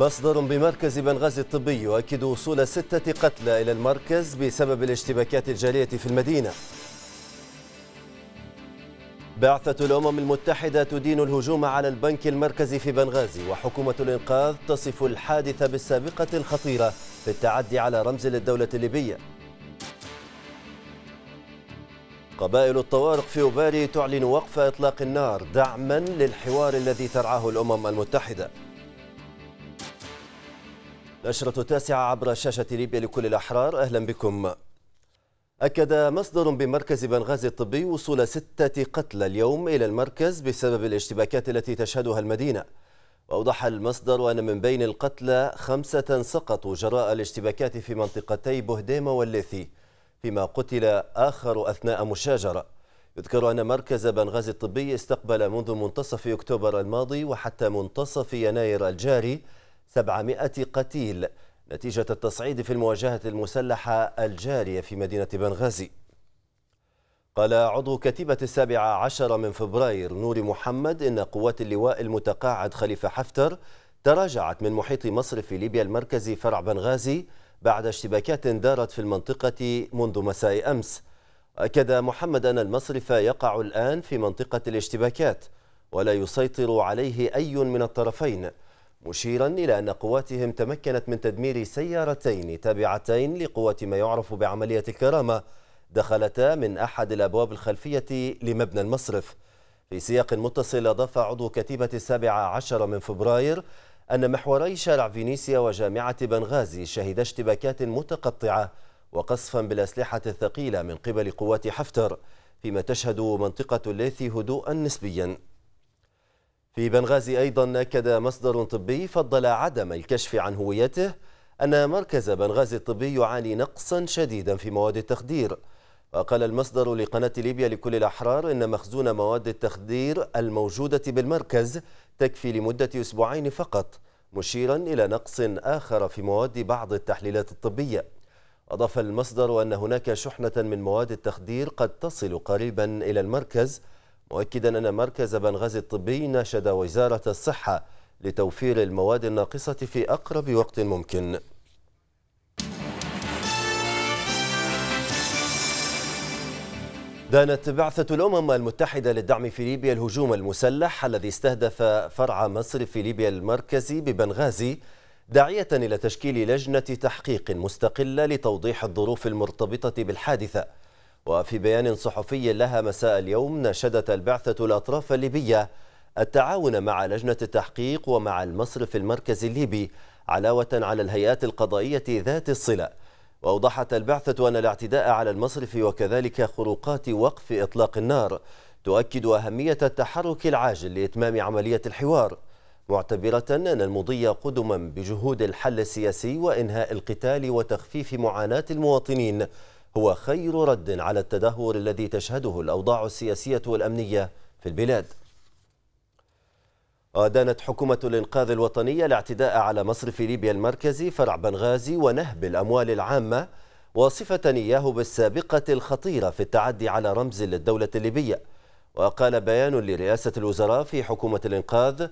مصدر بمركز بنغازي الطبي يؤكد وصول ستة قتلى إلى المركز بسبب الاشتباكات الجارية في المدينة بعثة الأمم المتحدة تدين الهجوم على البنك المركزي في بنغازي وحكومة الإنقاذ تصف الحادث بالسابقة الخطيرة في التعدي على رمز للدولة الليبية قبائل الطوارق في أوباري تعلن وقف إطلاق النار دعما للحوار الذي ترعاه الأمم المتحدة نشرة التاسعة عبر شاشة ليبيا لكل الأحرار أهلا بكم أكد مصدر بمركز بنغازي الطبي وصول ستة قتلى اليوم إلى المركز بسبب الاشتباكات التي تشهدها المدينة وأوضح المصدر أن من بين القتلى خمسة سقطوا جراء الاشتباكات في منطقتي بهديمة والليثي فيما قتل آخر أثناء مشاجرة يذكر أن مركز بنغازي الطبي استقبل منذ منتصف أكتوبر الماضي وحتى منتصف يناير الجاري 700 قتيل نتيجة التصعيد في المواجهة المسلحة الجارية في مدينة بنغازي قال عضو كتيبة السابع عشر من فبراير نور محمد إن قوات اللواء المتقاعد خليفة حفتر تراجعت من محيط مصر في ليبيا المركزي فرع بنغازي بعد اشتباكات دارت في المنطقة منذ مساء أمس أكد محمد أن المصرف يقع الآن في منطقة الاشتباكات ولا يسيطر عليه أي من الطرفين مشيرا إلى أن قواتهم تمكنت من تدمير سيارتين تابعتين لقوة ما يعرف بعملية الكرامة دخلتا من أحد الأبواب الخلفية لمبنى المصرف في سياق متصل أضاف عضو كتيبة السابعة عشر من فبراير أن محوري شارع فينيسيا وجامعة بنغازي شهدا اشتباكات متقطعة وقصفا بالأسلحة الثقيلة من قبل قوات حفتر فيما تشهد منطقة الليثي هدوءا نسبيا في بنغازي أيضا أكد مصدر طبي فضل عدم الكشف عن هويته أن مركز بنغازي الطبي يعاني نقصا شديدا في مواد التخدير وقال المصدر لقناة ليبيا لكل الأحرار إن مخزون مواد التخدير الموجودة بالمركز تكفي لمدة أسبوعين فقط مشيرا إلى نقص آخر في مواد بعض التحليلات الطبية أضاف المصدر أن هناك شحنة من مواد التخدير قد تصل قريبا إلى المركز مؤكدا أن مركز بنغازي الطبي ناشد وزارة الصحة لتوفير المواد الناقصة في أقرب وقت ممكن دانت بعثة الأمم المتحدة للدعم في ليبيا الهجوم المسلح الذي استهدف فرع مصر في ليبيا المركزي ببنغازي داعية إلى تشكيل لجنة تحقيق مستقلة لتوضيح الظروف المرتبطة بالحادثة وفي بيان صحفي لها مساء اليوم ناشدت البعثة الأطراف الليبية التعاون مع لجنة التحقيق ومع المصرف المركزي الليبي علاوة على الهيئات القضائية ذات الصلة وأوضحت البعثة أن الاعتداء على المصرف وكذلك خروقات وقف إطلاق النار تؤكد أهمية التحرك العاجل لإتمام عملية الحوار معتبرة أن المضي قدما بجهود الحل السياسي وإنهاء القتال وتخفيف معاناة المواطنين هو خير رد على التدهور الذي تشهده الأوضاع السياسية والأمنية في البلاد أدانت حكومة الإنقاذ الوطنية الاعتداء على مصرف ليبيا المركزي فرع بنغازي ونهب الأموال العامة وصفة إياه بالسابقة الخطيرة في التعدي على رمز للدولة الليبية وقال بيان لرئاسة الوزراء في حكومة الإنقاذ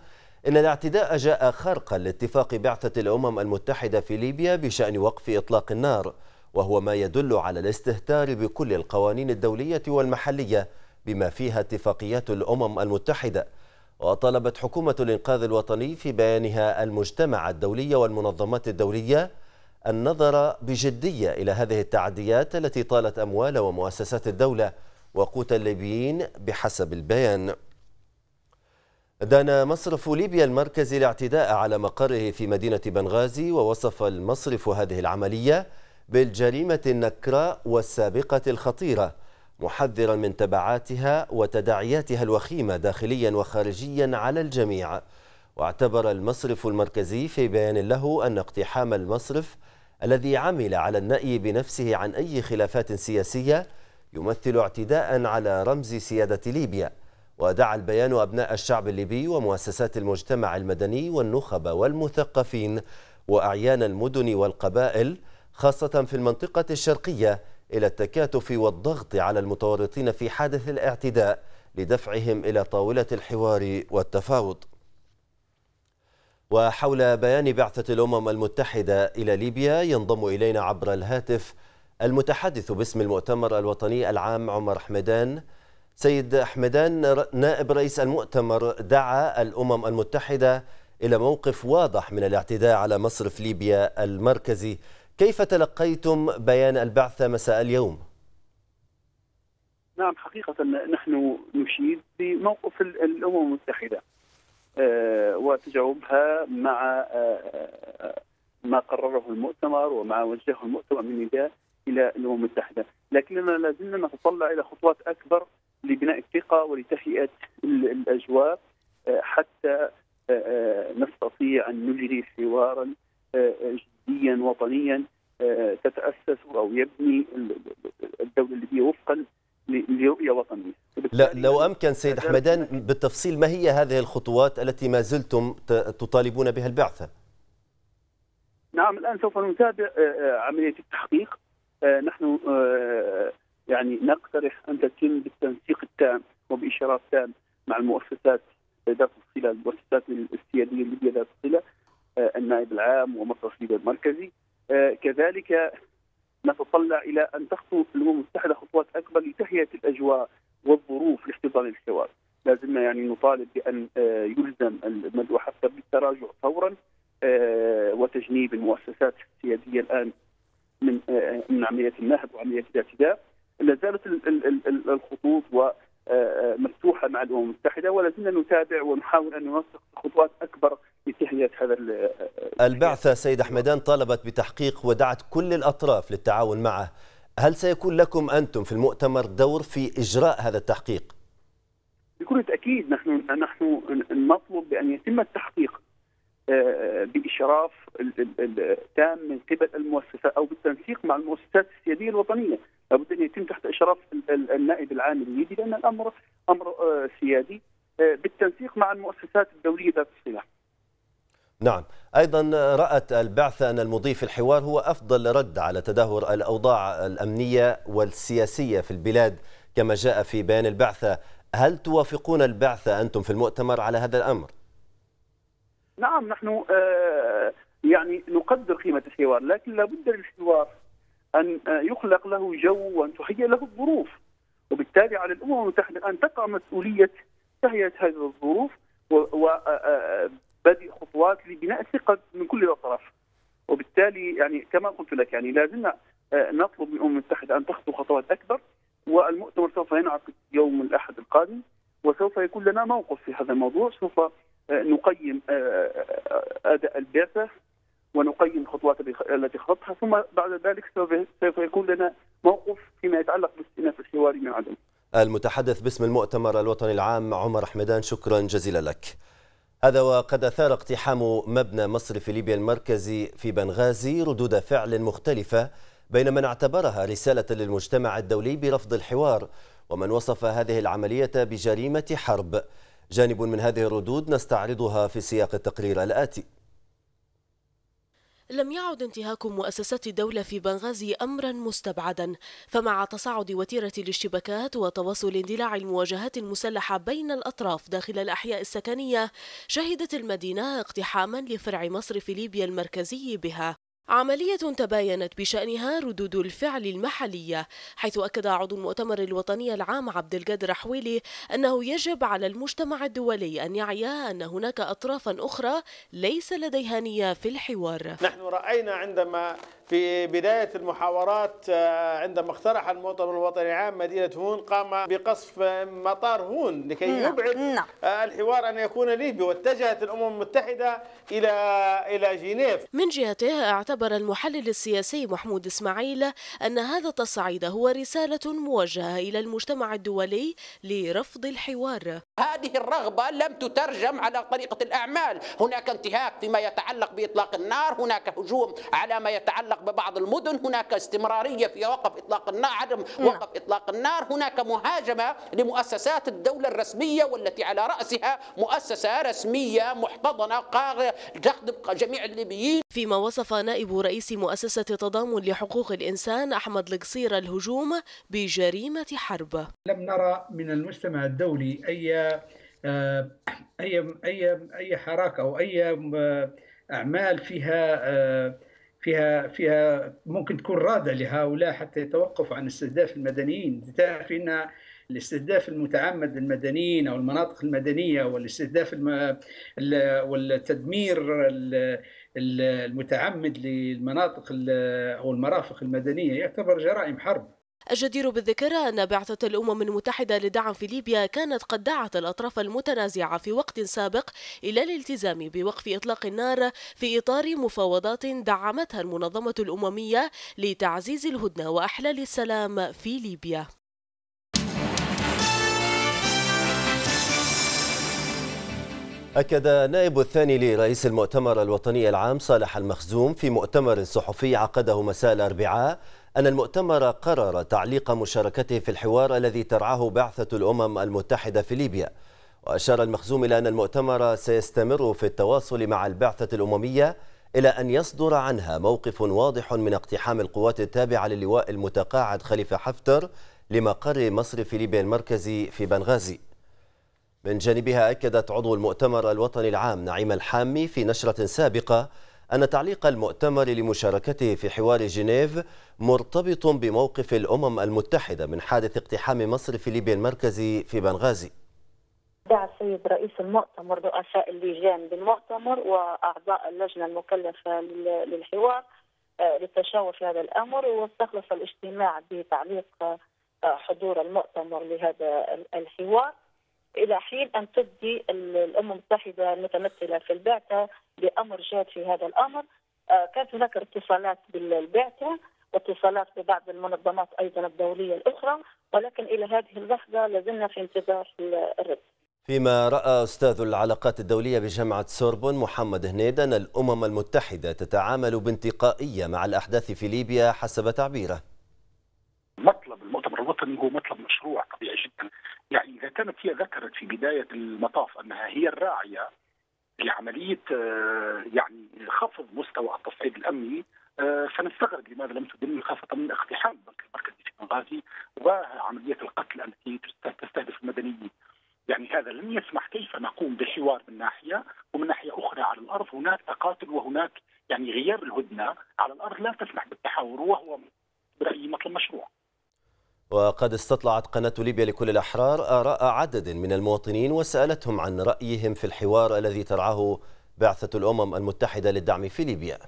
إن الاعتداء جاء خرقا لاتفاق بعثة الأمم المتحدة في ليبيا بشأن وقف إطلاق النار وهو ما يدل على الاستهتار بكل القوانين الدولية والمحلية بما فيها اتفاقيات الأمم المتحدة وطلبت حكومة الإنقاذ الوطني في بيانها المجتمع الدولي والمنظمات الدولية النظر بجدية إلى هذه التعديات التي طالت أموال ومؤسسات الدولة وقوت الليبيين بحسب البيان دان مصرف ليبيا المركزي الاعتداء على مقره في مدينة بنغازي ووصف المصرف هذه العملية بالجريمة النكراء والسابقة الخطيرة محذرا من تبعاتها وتداعياتها الوخيمة داخليا وخارجيا على الجميع واعتبر المصرف المركزي في بيان له أن اقتحام المصرف الذي عمل على النأي بنفسه عن أي خلافات سياسية يمثل اعتداء على رمز سيادة ليبيا ودعا البيان أبناء الشعب الليبي ومؤسسات المجتمع المدني والنخب والمثقفين وأعيان المدن والقبائل خاصة في المنطقة الشرقية إلى التكاتف والضغط على المتورطين في حادث الاعتداء لدفعهم إلى طاولة الحوار والتفاوض وحول بيان بعثة الأمم المتحدة إلى ليبيا ينضم إلينا عبر الهاتف المتحدث باسم المؤتمر الوطني العام عمر حمدان سيد حمدان نائب رئيس المؤتمر دعا الأمم المتحدة إلى موقف واضح من الاعتداء على مصرف ليبيا المركزي كيف تلقيتم بيان البعثة مساء اليوم؟ نعم حقيقة نحن نشيد بموقف الأمم المتحدة آه، وتجاوبها مع آه، آه، ما قرره المؤتمر وما وجهه المؤتمر من نداء إلى الأمم المتحدة لكننا لازلنا نتطلع إلى خطوات أكبر لبناء الثقة ولتهيئة الأجواء حتى نستطيع أن نجري حوارا ديا وطنيا آه، آه، تتاسس او يبني الدوله الليبيه وفقا لرؤيه وطنيه. لا لو امكن سيد احمدان بالتفصيل ما هي هذه الخطوات التي ما زلتم تطالبون بها البعثه؟ نعم الان سوف نتابع آه، عمليه التحقيق نحن يعني نقترح ان تتم بالتنسيق التام وباشراف تام مع المؤسسات ذات الصله المؤسسات السياديه الليبيه ذات الصله النائب العام ومصر ليبيا المركزي آه، كذلك نتطلع الى ان تخطو الامم المتحده خطوات اكبر لتهيئه الاجواء والظروف لاحتضان الحوار لازمنا يعني نطالب بان آه، يلزم المدعو حتى بالتراجع فورا آه، وتجنيب المؤسسات السياديه الان من من عمليه النهب وعمليه الاعتداء لا زالت الخطوط و مفتوحه مع الامم المتحده ولا زلنا نتابع ونحاول ان ننسق خطوات اكبر لتهيئه هذا البعثه سيد احمدان طالبت بتحقيق ودعت كل الاطراف للتعاون معه هل سيكون لكم انتم في المؤتمر دور في اجراء هذا التحقيق؟ بكل تاكيد نحن نحن نطلب بان يتم التحقيق باشراف تام من قبل المؤسسه او بالتنسيق مع المؤسسات السياديه الوطنيه، لابد ان يتم تحت اشراف النائب العام الليبي لان الامر امر آه، سيادي آه، بالتنسيق مع المؤسسات الدوليه ذات الصله. نعم أيضا آه، رأت البعثة أن المضي في الحوار هو أفضل رد على تدهور الأوضاع الأمنية والسياسية في البلاد كما جاء في بيان البعثة هل توافقون البعثة أنتم في المؤتمر على هذا الأمر؟ نعم نحن آه، يعني نقدر قيمه الحوار لكن لابد للحوار ان آه، يخلق له جو وان تهيئ له الظروف وبالتالي على الامم المتحده ان تقع مسؤوليه تهيئه هذه الظروف وبدء آه، خطوات لبناء ثقه من كل الأطراف وبالتالي يعني كما قلت لك يعني لازلنا نطلب من الامم المتحده ان تخطو خطوات اكبر والمؤتمر سوف ينعقد يوم الاحد القادم وسوف يكون لنا موقف في هذا الموضوع سوف نقيم آه، آه، اداء البعثه ونقيم الخطوات التي خطها ثم بعد ذلك سوف يكون لنا موقف فيما يتعلق بالاستئناف الحواري من عدم المتحدث باسم المؤتمر الوطني العام عمر حمدان شكرا جزيلا لك هذا وقد أثار اقتحام مبنى مصرف ليبيا المركزي في بنغازي ردود فعل مختلفة بين من اعتبرها رسالة للمجتمع الدولي برفض الحوار ومن وصف هذه العملية بجريمة حرب جانب من هذه الردود نستعرضها في سياق التقرير الآتي لم يعد انتهاك مؤسسات الدولة في بنغازي أمرا مستبعدا فمع تصاعد وتيرة الاشتباكات وتواصل اندلاع المواجهات المسلحة بين الأطراف داخل الأحياء السكنية شهدت المدينة اقتحاما لفرع مصرف ليبيا المركزي بها عملية تباينت بشأنها ردود الفعل المحلية حيث أكد عضو المؤتمر الوطني العام عبد القادر حويلي أنه يجب على المجتمع الدولي أن يعي أن هناك أطرافا أخرى ليس لديها نية في الحوار نحن رأينا عندما في بداية المحاورات آه، عندما اقترح المؤتمر الوطني العام مدينة هون قام بقصف مطار هون لكي نعم، يبعد نعم. آه، الحوار أن يكون ليبي واتجهت الأمم المتحدة إلى إلى جنيف من جهته اعتبر المحلل السياسي محمود إسماعيل أن هذا التصعيد هو رسالة موجهة إلى المجتمع الدولي لرفض الحوار هذه الرغبة لم تترجم على طريقة الأعمال هناك انتهاك فيما يتعلق بإطلاق النار هناك هجوم على ما يتعلق تتعلق ببعض المدن هناك استمرارية في وقف إطلاق النار عدم نعم. وقف إطلاق النار هناك مهاجمة لمؤسسات الدولة الرسمية والتي على رأسها مؤسسة رسمية محتضنة قادرة تخدم جميع الليبيين فيما وصف نائب رئيس مؤسسة تضامن لحقوق الإنسان أحمد القصير الهجوم بجريمة حرب لم نرى من المجتمع الدولي أي آه، أي أي أي حراك أو أي آه، أعمال فيها آه، فيها فيها ممكن تكون رادة لهؤلاء حتى يتوقفوا عن استهداف المدنيين تعرف أن الاستهداف المتعمد للمدنيين أو المناطق المدنية والاستهداف الم... والتدمير المتعمد للمناطق أو المرافق المدنية يعتبر جرائم حرب الجدير بالذكر أن بعثة الأمم المتحدة للدعم في ليبيا كانت قد دعت الأطراف المتنازعة في وقت سابق إلى الالتزام بوقف إطلاق النار في إطار مفاوضات دعمتها المنظمة الأممية لتعزيز الهدنة وأحلال السلام في ليبيا أكد نائب الثاني لرئيس المؤتمر الوطني العام صالح المخزوم في مؤتمر صحفي عقده مساء الأربعاء أن المؤتمر قرر تعليق مشاركته في الحوار الذي ترعاه بعثة الأمم المتحدة في ليبيا وأشار المخزوم إلى أن المؤتمر سيستمر في التواصل مع البعثة الأممية إلى أن يصدر عنها موقف واضح من اقتحام القوات التابعة للواء المتقاعد خليفة حفتر لمقر مصرف ليبيا المركزي في بنغازي من جانبها أكدت عضو المؤتمر الوطني العام نعيم الحامي في نشرة سابقة أن تعليق المؤتمر لمشاركته في حوار جنيف مرتبط بموقف الأمم المتحدة من حادث اقتحام مصر في ليبيا المركزي في بنغازي دعا السيد رئيس المؤتمر رؤساء اللجان بالمؤتمر وأعضاء اللجنة المكلفة للحوار آه، للتشاور في هذا الأمر واستخلص الاجتماع بتعليق آه، حضور المؤتمر لهذا الحوار الى حين ان تبدي الامم المتحده المتمثله في البعثه بامر جاد في هذا الامر آه، كانت هناك اتصالات بالبعثه واتصالات ببعض المنظمات ايضا الدوليه الاخرى ولكن الى هذه اللحظه لازلنا في انتظار الرد فيما راى استاذ العلاقات الدوليه بجامعه سوربون محمد هنيد ان الامم المتحده تتعامل بانتقائيه مع الاحداث في ليبيا حسب تعبيره يعني اذا كانت هي ذكرت في بدايه المطاف انها هي الراعيه لعمليه آه، يعني خفض مستوى التصعيد الامني آه، فنستغرب لماذا لم تدن خاصه من اقتحام البنك المركزي في بنغازي وعمليه القتل التي تستهدف المدنيين. يعني هذا لم يسمح كيف نقوم بحوار من ناحيه ومن ناحيه اخرى على الارض هناك تقاتل وهناك يعني غياب الهدنه على الارض لا تسمح بالتحاور وهو برايي مطلب مشروع. وقد استطلعت قناة ليبيا لكل الأحرار آراء عدد من المواطنين وسألتهم عن رأيهم في الحوار الذي ترعاه بعثة الأمم المتحدة للدعم في ليبيا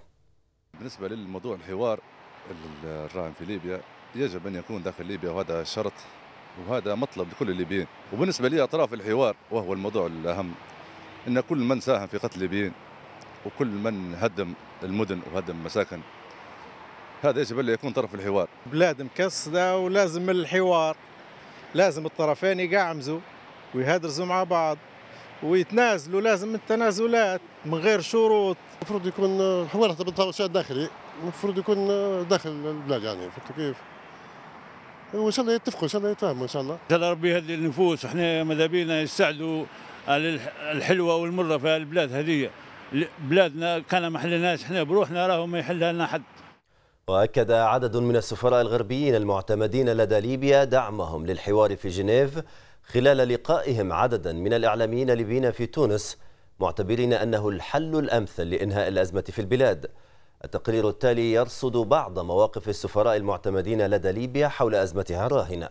بالنسبة للموضوع الحوار الراهن في ليبيا يجب أن يكون داخل ليبيا وهذا شرط وهذا مطلب لكل الليبيين وبالنسبة لي أطراف الحوار وهو الموضوع الأهم أن كل من ساهم في قتل الليبيين وكل من هدم المدن وهدم مساكن هذا يجب ان يكون طرف الحوار بلاد مكسدة ولازم الحوار لازم الطرفين يقعمزوا ويهدرزوا مع بعض ويتنازلوا لازم التنازلات من غير شروط المفروض يكون الحوار حتى بالطرف الداخلي المفروض يكون داخل البلاد يعني فهمت كيف وان شاء الله يتفقوا ان شاء الله يتفاهموا ان شاء الله ان شاء الله ربي يهدي النفوس احنا ماذا بينا يستعدوا على الحلوه والمره في البلاد هذه بلادنا كان ما حلناش احنا بروحنا راهو ما يحلها لنا حد وأكد عدد من السفراء الغربيين المعتمدين لدى ليبيا دعمهم للحوار في جنيف خلال لقائهم عددا من الإعلاميين الليبيين في تونس معتبرين أنه الحل الأمثل لإنهاء الأزمة في البلاد التقرير التالي يرصد بعض مواقف السفراء المعتمدين لدى ليبيا حول أزمتها الراهنة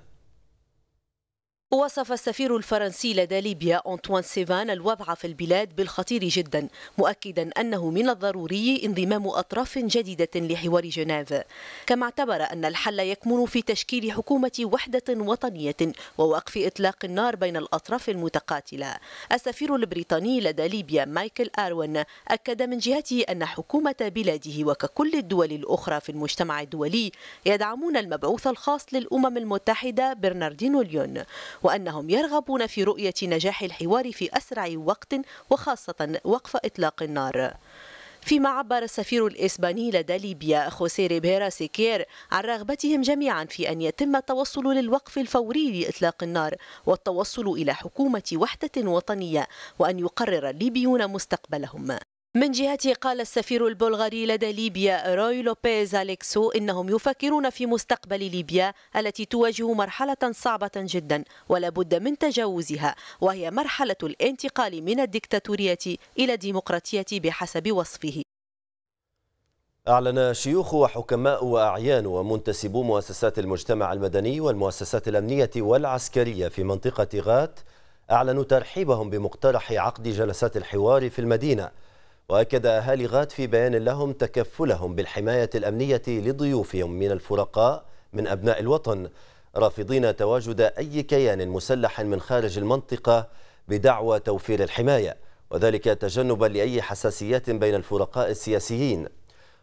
وصف السفير الفرنسي لدى ليبيا أنطوان سيفان الوضع في البلاد بالخطير جدا مؤكدا أنه من الضروري انضمام أطراف جديدة لحوار جنيف كما اعتبر أن الحل يكمن في تشكيل حكومة وحدة وطنية ووقف إطلاق النار بين الأطراف المتقاتلة السفير البريطاني لدى ليبيا مايكل آروين أكد من جهته أن حكومة بلاده وككل الدول الأخرى في المجتمع الدولي يدعمون المبعوث الخاص للأمم المتحدة برناردينو ليون وأنهم يرغبون في رؤية نجاح الحوار في أسرع وقت وخاصة وقف إطلاق النار فيما عبر السفير الإسباني لدى ليبيا خوسيه ريبيرا سيكير عن رغبتهم جميعا في أن يتم التوصل للوقف الفوري لإطلاق النار والتوصل إلى حكومة وحدة وطنية وأن يقرر الليبيون مستقبلهم من جهته قال السفير البلغاري لدى ليبيا روي لوبيز أليكسو إنهم يفكرون في مستقبل ليبيا التي تواجه مرحلة صعبة جدا ولا بد من تجاوزها وهي مرحلة الانتقال من الدكتاتورية إلى الديمقراطية بحسب وصفه أعلن شيوخ وحكماء وأعيان ومنتسبو مؤسسات المجتمع المدني والمؤسسات الأمنية والعسكرية في منطقة غات أعلنوا ترحيبهم بمقترح عقد جلسات الحوار في المدينة وأكد أهالي غات في بيان لهم تكفلهم بالحماية الأمنية لضيوفهم من الفرقاء من أبناء الوطن رافضين تواجد أي كيان مسلح من خارج المنطقة بدعوى توفير الحماية وذلك تجنبا لأي حساسيات بين الفرقاء السياسيين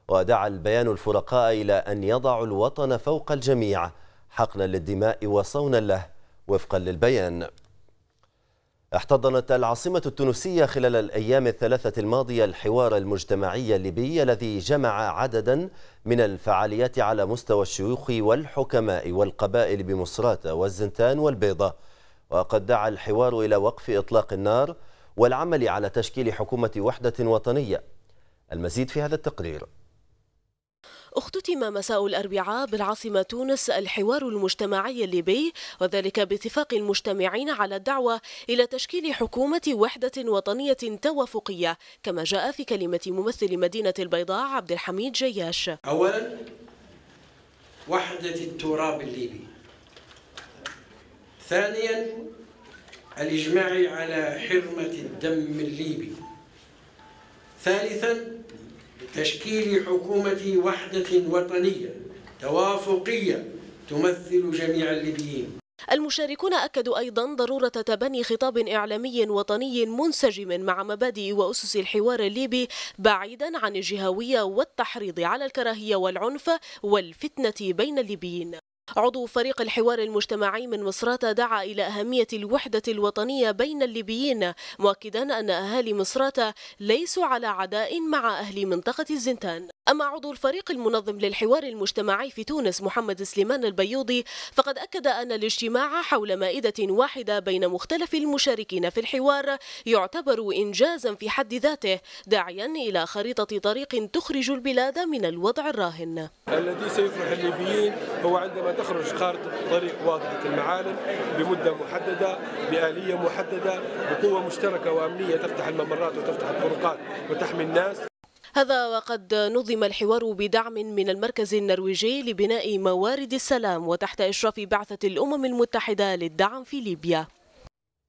ودعا البيان الفرقاء إلى أن يضعوا الوطن فوق الجميع حقنا للدماء وصونا له وفقا للبيان احتضنت العاصمة التونسية خلال الأيام الثلاثة الماضية الحوار المجتمعي الليبي الذي جمع عددا من الفعاليات على مستوى الشيوخ والحكماء والقبائل بمصراتة والزنتان والبيضة وقد دعا الحوار إلى وقف إطلاق النار والعمل على تشكيل حكومة وحدة وطنية المزيد في هذا التقرير اختتم مساء الأربعاء بالعاصمة تونس الحوار المجتمعي الليبي وذلك باتفاق المجتمعين على الدعوة إلى تشكيل حكومة وحدة وطنية توافقية كما جاء في كلمة ممثل مدينة البيضاء عبد الحميد جياش أولا وحدة التراب الليبي ثانيا الإجماع على حرمة الدم الليبي ثالثا لتشكيل حكومة وحدة وطنية توافقية تمثل جميع الليبيين المشاركون أكدوا أيضا ضرورة تبني خطاب إعلامي وطني منسجم مع مبادئ وأسس الحوار الليبي بعيدا عن الجهوية والتحريض على الكراهية والعنف والفتنة بين الليبيين عضو فريق الحوار المجتمعي من مصراتة دعا إلى أهمية الوحدة الوطنية بين الليبيين مؤكدا أن أهالي مصراتة ليسوا على عداء مع أهل منطقة الزنتان أما عضو الفريق المنظم للحوار المجتمعي في تونس محمد سليمان البيوضي فقد أكد أن الاجتماع حول مائدة واحدة بين مختلف المشاركين في الحوار يعتبر إنجازا في حد ذاته داعيا إلى خريطة طريق تخرج البلاد من الوضع الراهن الذي سيفرح الليبيين هو عندما تخرج خارطة طريق واضحة المعالم بمدة محددة بآلية محددة بقوة مشتركة وأمنية تفتح الممرات وتفتح الطرقات وتحمي الناس هذا وقد نظم الحوار بدعم من المركز النرويجي لبناء موارد السلام وتحت إشراف بعثة الأمم المتحدة للدعم في ليبيا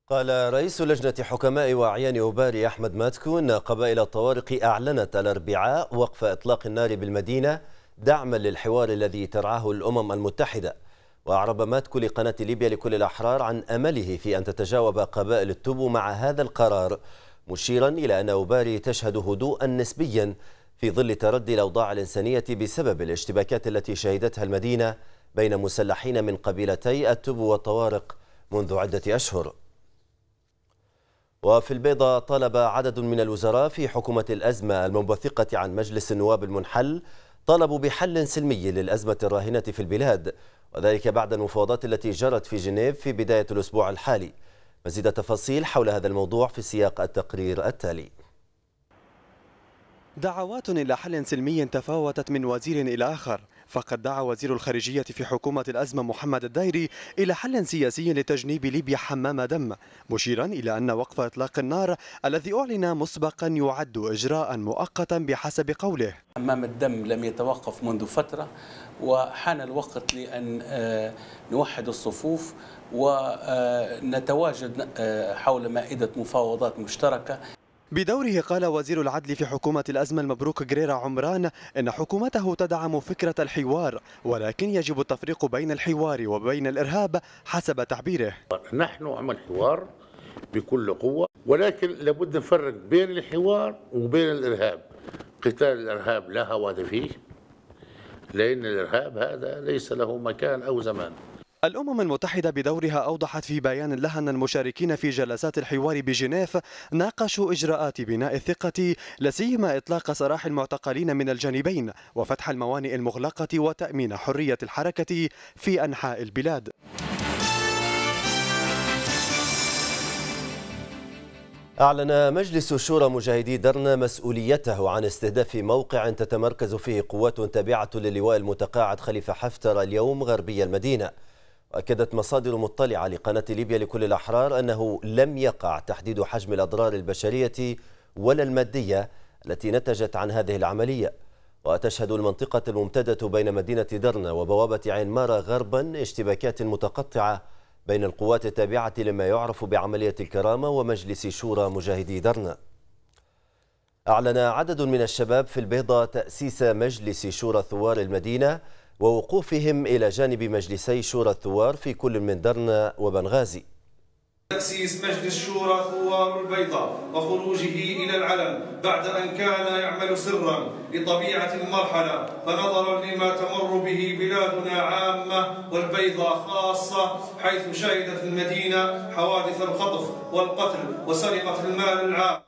قال رئيس لجنة حكماء وأعيان أوباري أحمد ماتكو أن قبائل الطوارق أعلنت الأربعاء وقف إطلاق النار بالمدينة دعما للحوار الذي ترعاه الأمم المتحدة وأعرب ماتكو لقناة ليبيا لكل الأحرار عن أمله في أن تتجاوب قبائل التوبو مع هذا القرار مشيرا إلى أن أوباري تشهد هدوءا نسبيا في ظل تردي الأوضاع الإنسانية بسبب الاشتباكات التي شهدتها المدينة بين مسلحين من قبيلتي التبو والطوارق منذ عدة أشهر وفي البيضة طلب عدد من الوزراء في حكومة الأزمة المنبثقة عن مجلس النواب المنحل طلبوا بحل سلمي للأزمة الراهنة في البلاد وذلك بعد المفاوضات التي جرت في جنيف في بداية الأسبوع الحالي مزيد التفاصيل حول هذا الموضوع في سياق التقرير التالي دعوات إلى حل سلمي تفاوتت من وزير إلى آخر فقد دعا وزير الخارجية في حكومة الأزمة محمد الدايري إلى حل سياسي لتجنيب ليبيا حمام دم مشيرا إلى أن وقف إطلاق النار الذي أعلن مسبقا يعد إجراء مؤقتا بحسب قوله حمام الدم لم يتوقف منذ فترة وحان الوقت لأن آه، نوحد الصفوف ونتواجد آه، حول مائدة مفاوضات مشتركة بدوره قال وزير العدل في حكومة الأزمة المبروك جريرة عمران إن حكومته تدعم فكرة الحوار ولكن يجب التفريق بين الحوار وبين الإرهاب حسب تعبيره نحن عمل حوار بكل قوة ولكن لابد نفرق بين الحوار وبين الإرهاب قتال الإرهاب لا هواد فيه لأن الإرهاب هذا ليس له مكان أو زمان الأمم المتحدة بدورها أوضحت في بيان لها أن المشاركين في جلسات الحوار بجنيف ناقشوا إجراءات بناء الثقة لسيما إطلاق سراح المعتقلين من الجانبين وفتح الموانئ المغلقة وتأمين حرية الحركة في أنحاء البلاد أعلن مجلس شورى مجاهدي درنا مسؤوليته عن استهداف موقع تتمركز فيه قوات تابعة للواء المتقاعد خليفة حفتر اليوم غربي المدينة أكدت مصادر مطلعة لقناة ليبيا لكل الأحرار أنه لم يقع تحديد حجم الأضرار البشرية ولا المادية التي نتجت عن هذه العملية وتشهد المنطقة الممتدة بين مدينة درنا وبوابة عين مارا غربا اشتباكات متقطعة بين القوات التابعة لما يعرف بعملية الكرامة ومجلس شورى مجاهدي درنا أعلن عدد من الشباب في البيضة تأسيس مجلس شورى ثوار المدينة ووقوفهم إلى جانب مجلسي شورى الثوار في كل من درنا وبنغازي تأسيس مجلس شورى ثوار البيضاء وخروجه إلى العلن بعد أن كان يعمل سرا لطبيعة المرحلة فنظرا لما تمر به بلادنا عامة والبيضاء خاصة حيث شهدت المدينة حوادث الخطف والقتل وسرقة المال العام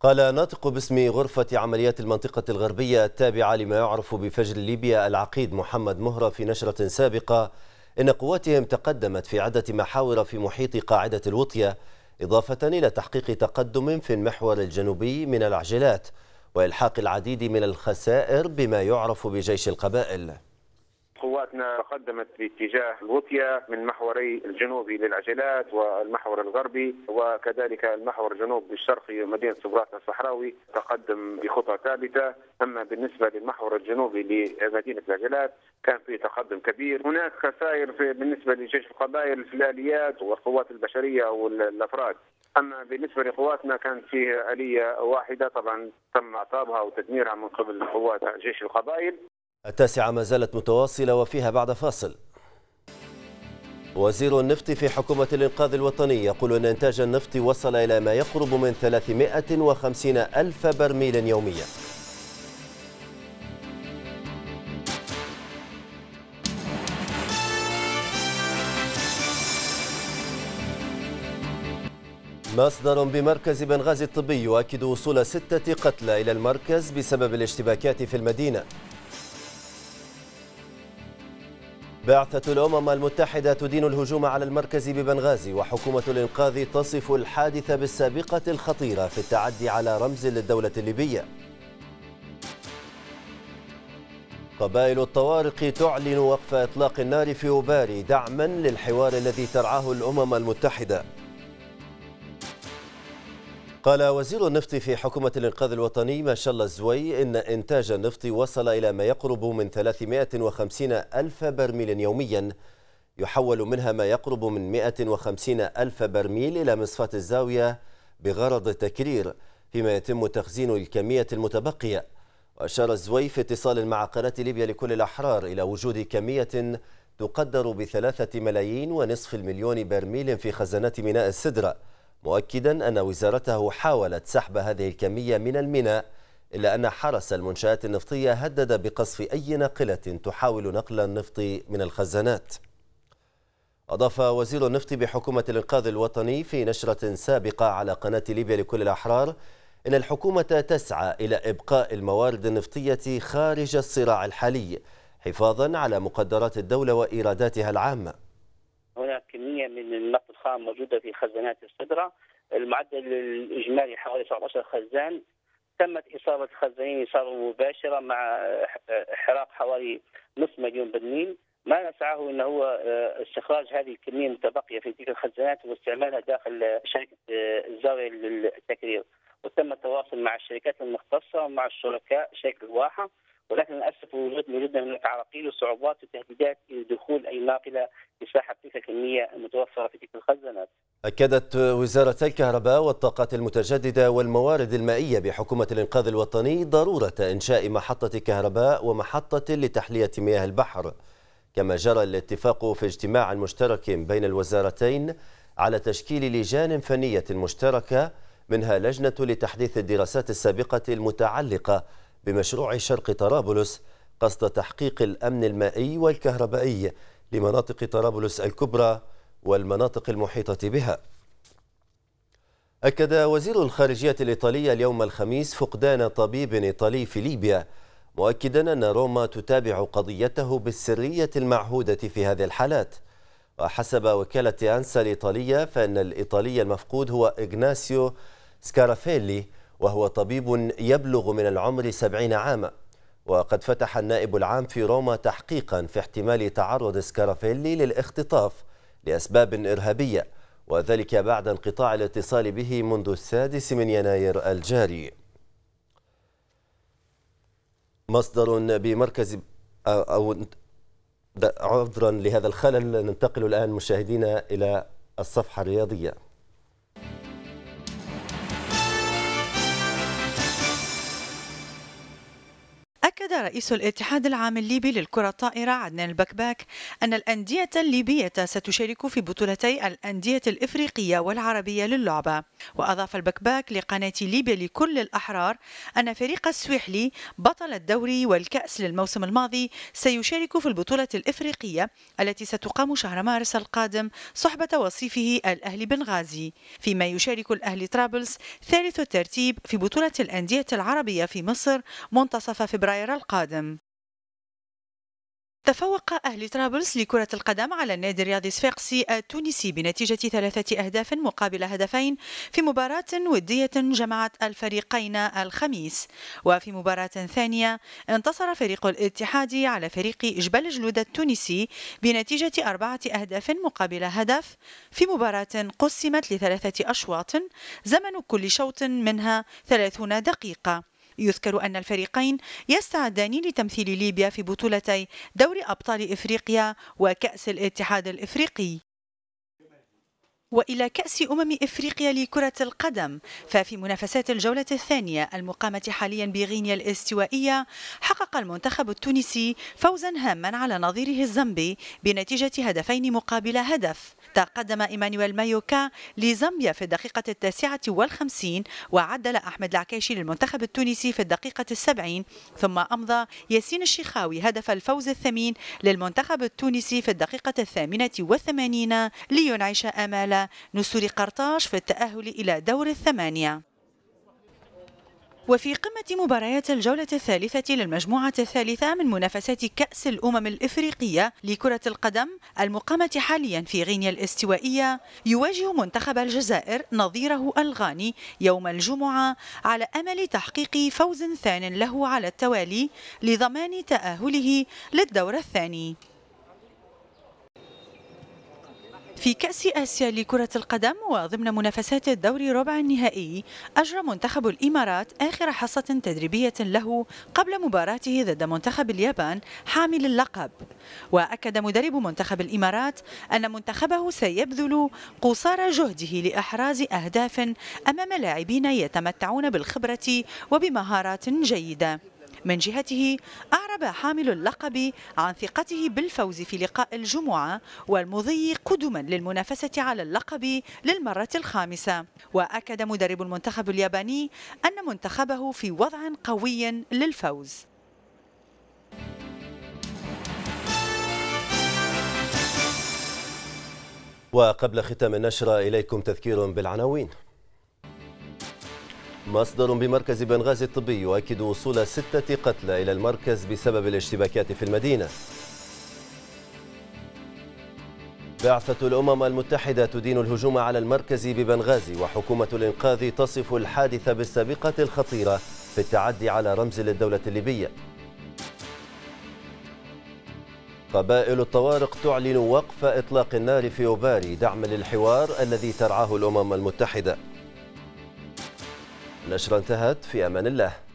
قال ناطق باسم غرفة عمليات المنطقة الغربية التابعة لما يعرف بفجر ليبيا العقيد محمد مهرة في نشرة سابقة إن قواتهم تقدمت في عدة محاور في محيط قاعدة الوطية إضافة إلى تحقيق تقدم في المحور الجنوبي من العجلات وإلحاق العديد من الخسائر بما يعرف بجيش القبائل قواتنا تقدمت باتجاه الوطية من محوري الجنوبي للعجلات والمحور الغربي وكذلك المحور الجنوب الشرقي مدينة صبراتنا الصحراوي تقدم بخطى ثابتة أما بالنسبة للمحور الجنوبي لمدينة العجلات كان في تقدم كبير هناك خسائر بالنسبة لجيش القبائل في الآليات والقوات البشرية والأفراد اما بالنسبه لقواتنا كانت فيه اليه واحده طبعا تم اعطابها وتدميرها من قبل قوات جيش القبائل التاسعة ما زالت متواصلة وفيها بعد فاصل وزير النفط في حكومة الإنقاذ الوطني يقول أن إنتاج النفط وصل إلى ما يقرب من 350 ألف برميل يوميا مصدر بمركز بنغازي الطبي يؤكد وصول ستة قتلى إلى المركز بسبب الاشتباكات في المدينة بعثة الأمم المتحدة تدين الهجوم على المركز ببنغازي وحكومة الإنقاذ تصف الحادث بالسابقة الخطيرة في التعدي على رمز للدولة الليبية قبائل الطوارق تعلن وقف إطلاق النار في أوباري دعما للحوار الذي ترعاه الأمم المتحدة قال وزير النفط في حكومة الإنقاذ الوطني الله الزوي إن إنتاج النفط وصل إلى ما يقرب من 350 ألف برميل يوميا يحول منها ما يقرب من 150 ألف برميل إلى مصفاة الزاوية بغرض التكرير فيما يتم تخزين الكمية المتبقية وأشار الزوي في اتصال مع قناة ليبيا لكل الأحرار إلى وجود كمية تقدر بثلاثة ملايين ونصف المليون برميل في خزانات ميناء السدرة مؤكدا أن وزارته حاولت سحب هذه الكمية من الميناء إلا أن حرس المنشآت النفطية هدد بقصف أي ناقلة تحاول نقل النفط من الخزانات أضاف وزير النفط بحكومة الإنقاذ الوطني في نشرة سابقة على قناة ليبيا لكل الأحرار إن الحكومة تسعى إلى إبقاء الموارد النفطية خارج الصراع الحالي حفاظا على مقدرات الدولة وإيراداتها العامة هناك كميه من النفط الخام موجوده في خزانات السدره المعدل الاجمالي حوالي 17 خزان تمت اصابه خزانين اصابه مباشره مع احراق حوالي نصف مليون برميل ما نسعه ان هو آه، استخراج هذه الكميه المتبقيه في تلك الخزانات واستعمالها داخل شركه آه، الزاويه للتكرير وتم التواصل مع الشركات المختصه ومع الشركاء شركه واحه ولكن للاسف وجدنا جدا من العراقيل وصعوبات وتهديدات لدخول اي ناقله لساحه تلك الكميه المتوفره في تلك الخزانات. اكدت وزاره الكهرباء والطاقات المتجدده والموارد المائيه بحكومه الانقاذ الوطني ضروره انشاء محطه كهرباء ومحطه لتحليه مياه البحر. كما جرى الاتفاق في اجتماع مشترك بين الوزارتين على تشكيل لجان فنيه مشتركه منها لجنه لتحديث الدراسات السابقه المتعلقه بمشروع شرق طرابلس قصد تحقيق الأمن المائي والكهربائي لمناطق طرابلس الكبرى والمناطق المحيطة بها أكد وزير الخارجية الإيطالية اليوم الخميس فقدان طبيب إيطالي في ليبيا مؤكدا أن روما تتابع قضيته بالسرية المعهودة في هذه الحالات وحسب وكالة أنسا الإيطالية فإن الإيطالي المفقود هو إغناسيو سكارافيلي وهو طبيب يبلغ من العمر سبعين عاما وقد فتح النائب العام في روما تحقيقا في احتمال تعرض سكارافيلي للاختطاف لأسباب إرهابية وذلك بعد انقطاع الاتصال به منذ السادس من يناير الجاري مصدر بمركز أو عذرا لهذا الخلل ننتقل الآن مشاهدينا إلى الصفحة الرياضية أكد رئيس الاتحاد العام الليبي للكرة الطائرة عدنان البكباك أن الأندية الليبية ستشارك في بطولتي الأندية الإفريقية والعربية للعبة وأضاف البكباك لقناة ليبيا لكل الأحرار أن فريق السويحلي بطل الدوري والكأس للموسم الماضي سيشارك في البطولة الإفريقية التي ستقام شهر مارس القادم صحبة وصيفه الأهلي بنغازي فيما يشارك الأهلي طرابلس ثالث الترتيب في بطولة الأندية العربية في مصر منتصف فبراير القادم تفوق أهل طرابلس لكرة القدم على النادي الرياضي صفاقسي التونسي بنتيجة ثلاثة أهداف مقابل هدفين في مباراة ودية جمعت الفريقين الخميس وفي مباراة ثانية انتصر فريق الاتحاد على فريق جبل جلود التونسي بنتيجة أربعة أهداف مقابل هدف في مباراة قسمت لثلاثة أشواط زمن كل شوط منها ثلاثون دقيقة يذكر أن الفريقين يستعدان لتمثيل ليبيا في بطولتي دوري أبطال إفريقيا وكأس الاتحاد الإفريقي وإلى كأس أمم إفريقيا لكرة القدم ففي منافسات الجولة الثانية المقامة حاليا بغينيا الاستوائية حقق المنتخب التونسي فوزا هاما على نظيره الزمبي بنتيجة هدفين مقابل هدف تقدم إيمانويل مايوكا لزامبيا في الدقيقة التاسعة والخمسين وعدل أحمد العكيشي للمنتخب التونسي في الدقيقة السبعين ثم أمضى ياسين الشيخاوي هدف الفوز الثمين للمنتخب التونسي في الدقيقة الثامنة والثمانين لينعش آمال نسور قرطاج في التأهل إلى دور الثمانية وفي قمة مباريات الجولة الثالثة للمجموعة الثالثة من منافسات كأس الأمم الإفريقية لكرة القدم المقامة حاليا في غينيا الاستوائية يواجه منتخب الجزائر نظيره الغاني يوم الجمعة على أمل تحقيق فوز ثان له على التوالي لضمان تأهله للدور الثاني في كأس آسيا لكرة القدم وضمن منافسات الدوري ربع النهائي أجرى منتخب الإمارات آخر حصة تدريبية له قبل مباراته ضد منتخب اليابان حامل اللقب وأكد مدرب منتخب الإمارات أن منتخبه سيبذل قصارى جهده لإحراز أهداف أمام لاعبين يتمتعون بالخبرة وبمهارات جيدة من جهته أعرب حامل اللقب عن ثقته بالفوز في لقاء الجمعة والمضي قدما للمنافسة على اللقب للمرة الخامسة وأكد مدرب المنتخب الياباني أن منتخبه في وضع قوي للفوز وقبل ختام النشرة إليكم تذكير بالعناوين مصدر بمركز بنغازي الطبي يؤكد وصول ستة قتلى إلى المركز بسبب الاشتباكات في المدينة بعثة الأمم المتحدة تدين الهجوم على المركز ببنغازي وحكومة الإنقاذ تصف الحادث بالسابقة الخطيرة في التعدي على رمز للدولة الليبية قبائل الطوارق تعلن وقف إطلاق النار في أوباري دعما للحوار الذي ترعاه الأمم المتحدة نشرة انتهت في أمان الله